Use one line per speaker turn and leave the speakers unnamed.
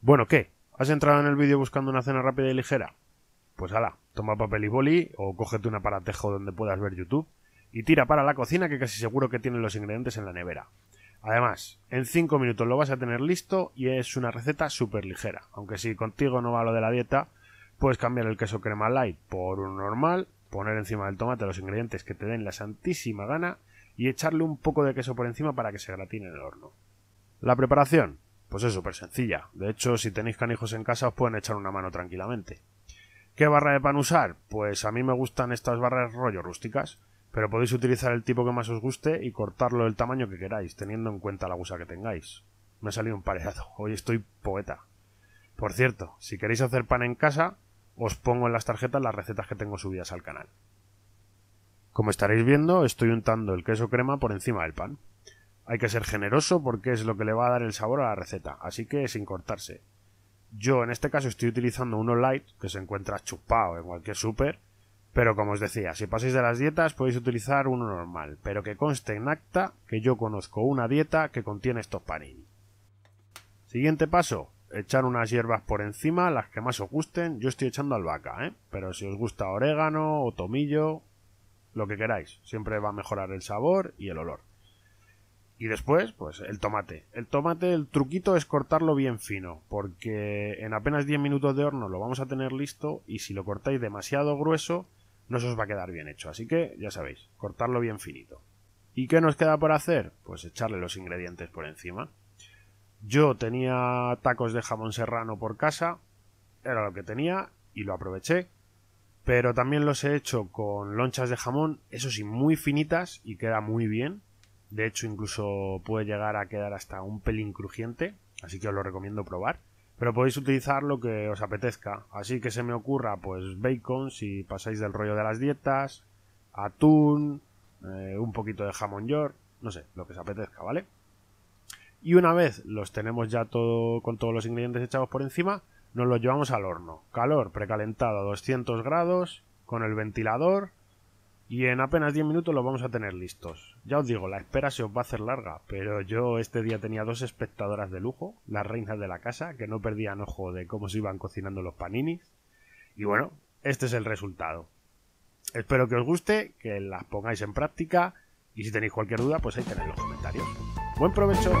Bueno, ¿qué? ¿Has entrado en el vídeo buscando una cena rápida y ligera? Pues ala, toma papel y boli o cógete un aparatejo donde puedas ver YouTube y tira para la cocina que casi seguro que tienen los ingredientes en la nevera. Además, en 5 minutos lo vas a tener listo y es una receta súper ligera. Aunque si contigo no va lo de la dieta, puedes cambiar el queso crema light por un normal, poner encima del tomate los ingredientes que te den la santísima gana y echarle un poco de queso por encima para que se gratine en el horno. La preparación, pues es súper sencilla. De hecho, si tenéis canijos en casa os pueden echar una mano tranquilamente. ¿Qué barra de pan usar? Pues a mí me gustan estas barras rollo rústicas, pero podéis utilizar el tipo que más os guste y cortarlo del tamaño que queráis, teniendo en cuenta la gusa que tengáis. Me ha salido un pareado, hoy estoy poeta. Por cierto, si queréis hacer pan en casa, os pongo en las tarjetas las recetas que tengo subidas al canal. Como estaréis viendo, estoy untando el queso crema por encima del pan. Hay que ser generoso porque es lo que le va a dar el sabor a la receta, así que sin cortarse. Yo en este caso estoy utilizando uno light que se encuentra chupado en cualquier super pero como os decía, si pasáis de las dietas podéis utilizar uno normal, pero que conste en acta que yo conozco una dieta que contiene estos panini. Siguiente paso, echar unas hierbas por encima, las que más os gusten. Yo estoy echando albahaca, ¿eh? pero si os gusta orégano o tomillo, lo que queráis. Siempre va a mejorar el sabor y el olor. Y después, pues el tomate. El tomate, el truquito es cortarlo bien fino, porque en apenas 10 minutos de horno lo vamos a tener listo y si lo cortáis demasiado grueso, no se os va a quedar bien hecho. Así que, ya sabéis, cortarlo bien finito. ¿Y qué nos queda por hacer? Pues echarle los ingredientes por encima. Yo tenía tacos de jamón serrano por casa, era lo que tenía y lo aproveché pero también los he hecho con lonchas de jamón, eso sí, muy finitas y queda muy bien. De hecho, incluso puede llegar a quedar hasta un pelín crujiente, así que os lo recomiendo probar. Pero podéis utilizar lo que os apetezca. Así que se me ocurra, pues bacon, si pasáis del rollo de las dietas, atún, eh, un poquito de jamón york, no sé, lo que os apetezca, ¿vale? Y una vez los tenemos ya todo con todos los ingredientes echados por encima, nos lo llevamos al horno. Calor precalentado a 200 grados, con el ventilador, y en apenas 10 minutos lo vamos a tener listos. Ya os digo, la espera se os va a hacer larga, pero yo este día tenía dos espectadoras de lujo, las reinas de la casa, que no perdían ojo de cómo se iban cocinando los paninis. Y bueno, este es el resultado. Espero que os guste, que las pongáis en práctica, y si tenéis cualquier duda, pues ahí tenéis los comentarios. ¡Buen provecho!